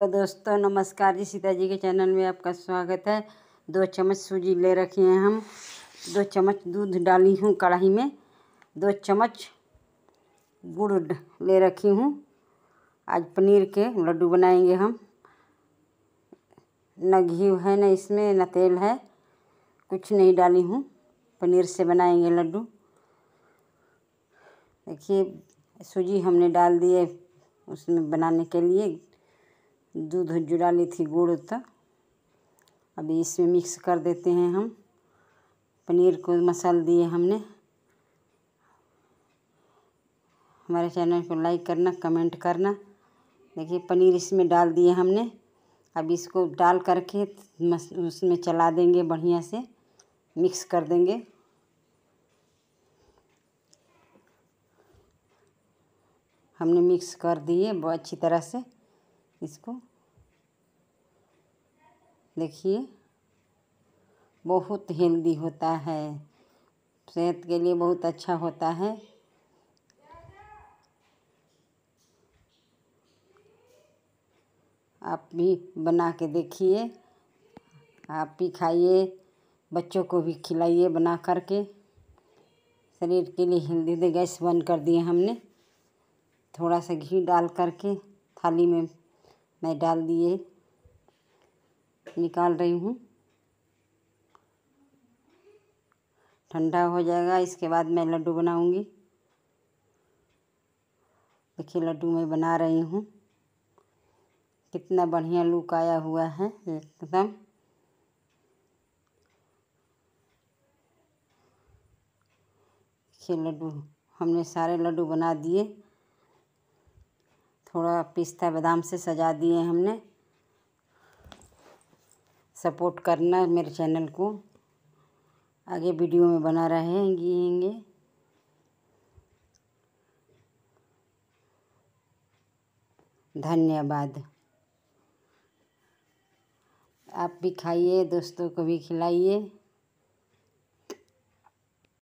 तो दोस्तों नमस्कार जी सीता जी के चैनल में आपका स्वागत है दो चम्मच सूजी ले रखी हैं हम दो चम्मच दूध डाली हूँ कढ़ाई में दो चम्मच गुड़ ले रखी हूँ आज पनीर के लड्डू बनाएंगे हम न घी है न इसमें न तेल है कुछ नहीं डाली हूँ पनीर से बनाएंगे लड्डू देखिए सूजी हमने डाल दिए उसमें बनाने के लिए दूध जुड़ा ली थी गुड़ तक तो। अभी इसमें मिक्स कर देते हैं हम पनीर को मसाल दिए हमने हमारे चैनल को लाइक करना कमेंट करना देखिए पनीर इसमें डाल दिए हमने अब इसको डाल करके उसमें चला देंगे बढ़िया से मिक्स कर देंगे हमने मिक्स कर दिए अच्छी तरह से इसको देखिए बहुत हेल्दी होता है सेहत के लिए बहुत अच्छा होता है आप भी बना के देखिए आप भी खाइए बच्चों को भी खिलाइए बना करके शरीर के लिए हेल्दी दे गैस बंद कर दिए हमने थोड़ा सा घी डाल करके थाली में मैं डाल दिए निकाल रही हूँ ठंडा हो जाएगा इसके बाद मैं लड्डू बनाऊंगी देखिए लड्डू मैं बना रही हूँ कितना बढ़िया लुक आया हुआ है एकदम लड्डू हमने सारे लड्डू बना दिए थोड़ा पिस्ता बादाम से सजा दिए हमने सपोर्ट करना मेरे चैनल को आगे वीडियो में बना रहेंगे धन्यवाद आप भी खाइए दोस्तों को भी खिलाइए